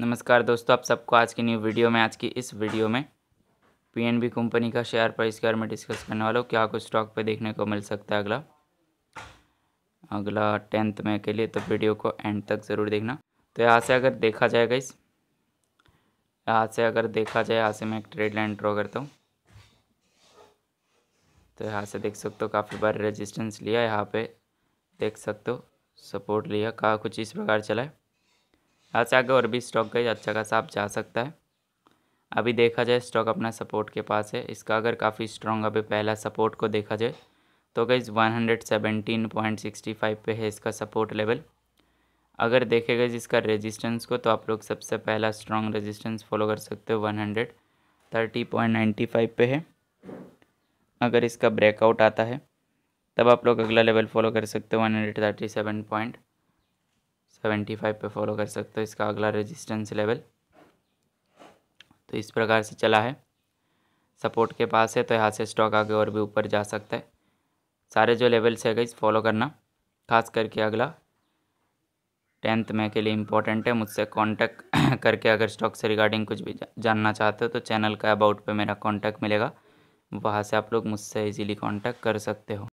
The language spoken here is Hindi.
नमस्कार दोस्तों आप सबको आज की न्यू वीडियो में आज की इस वीडियो में पीएनबी कंपनी का शेयर प्राइस के बारे में डिस्कस करने वाला हूँ क्या कुछ स्टॉक पे देखने को मिल सकता है अगला अगला टेंथ में के लिए तो वीडियो को एंड तक ज़रूर देखना तो यहाँ से अगर देखा जाएगा इस यहाँ से अगर देखा जाए यहाँ से मैं एक ट्रेड लाइन ड्रॉ करता हूँ तो यहाँ से देख सकते हो काफ़ी बार रेजिस्टेंस लिया यहाँ पे देख सकते हो सपोर्ट लिया का कुछ इस प्रकार चला है यहाँ से आगे और भी स्टॉक गई अच्छा खासा आप जा सकता है अभी देखा जाए स्टॉक अपना सपोर्ट के पास है इसका अगर काफ़ी स्ट्रॉन्ग अभी पहला सपोर्ट को देखा जाए तो गई one hundred point sixty five पर है इसका सपोर्ट लेवल अगर देखेगा इसका रेजिस्टेंस को तो आप लोग सबसे पहला स्ट्रॉन्ग रेजिस्टेंस फॉलो कर सकते हो one hundred thirty point ninety five पर है अगर इसका ब्रेकआउट आता है तब आप लोग अगला लेवल फॉलो कर सकते हो one hundred thirty seven point seventy five पे फॉलो कर सकते हो इसका अगला रेजिस्टेंस लेवल तो इस प्रकार से चला है सपोर्ट के पास है तो यहाँ से स्टॉक आगे और भी ऊपर जा सकता है सारे जो लेवल्स है गई फॉलो करना खास करके अगला टेंथ में के लिए इम्पोर्टेंट है मुझसे कांटेक्ट करके अगर स्टॉक से रिगार्डिंग कुछ भी जानना चाहते हो तो चैनल का अबाउट पे मेरा कांटेक्ट मिलेगा वहाँ से आप लोग मुझसे इजीली कांटेक्ट कर सकते हो